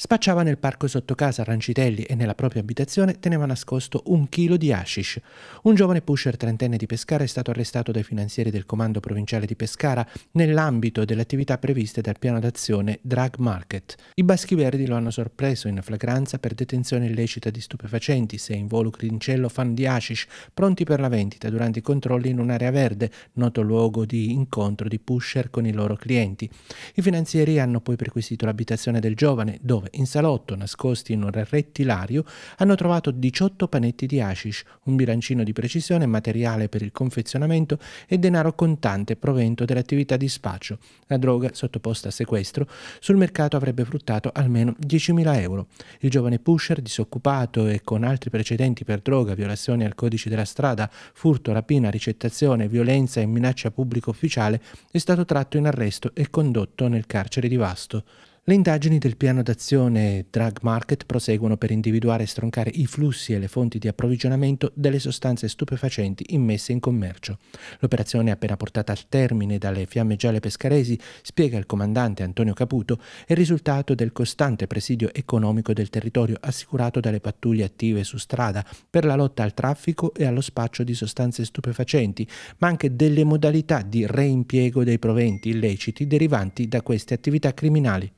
Spacciava nel parco sotto casa Rancitelli e nella propria abitazione teneva nascosto un chilo di hashish. Un giovane pusher trentenne di Pescara è stato arrestato dai finanzieri del comando provinciale di Pescara nell'ambito delle attività previste dal piano d'azione Drug Market. I baschi verdi lo hanno sorpreso in flagranza per detenzione illecita di stupefacenti, se involucri in cello fan di hashish pronti per la vendita durante i controlli in un'area verde, noto luogo di incontro di pusher con i loro clienti. I finanzieri hanno poi perquisito l'abitazione del giovane, dove in salotto, nascosti in un rettilario, hanno trovato 18 panetti di hashish, un bilancino di precisione, materiale per il confezionamento e denaro contante provento dell'attività di spaccio. La droga, sottoposta a sequestro, sul mercato avrebbe fruttato almeno 10.000 euro. Il giovane pusher, disoccupato e con altri precedenti per droga, violazioni al codice della strada, furto, rapina, ricettazione, violenza e minaccia pubblico ufficiale, è stato tratto in arresto e condotto nel carcere di Vasto. Le indagini del piano d'azione Drug Market proseguono per individuare e stroncare i flussi e le fonti di approvvigionamento delle sostanze stupefacenti immesse in commercio. L'operazione appena portata al termine dalle fiamme gialle pescaresi, spiega il comandante Antonio Caputo, è il risultato del costante presidio economico del territorio assicurato dalle pattuglie attive su strada per la lotta al traffico e allo spaccio di sostanze stupefacenti, ma anche delle modalità di reimpiego dei proventi illeciti derivanti da queste attività criminali.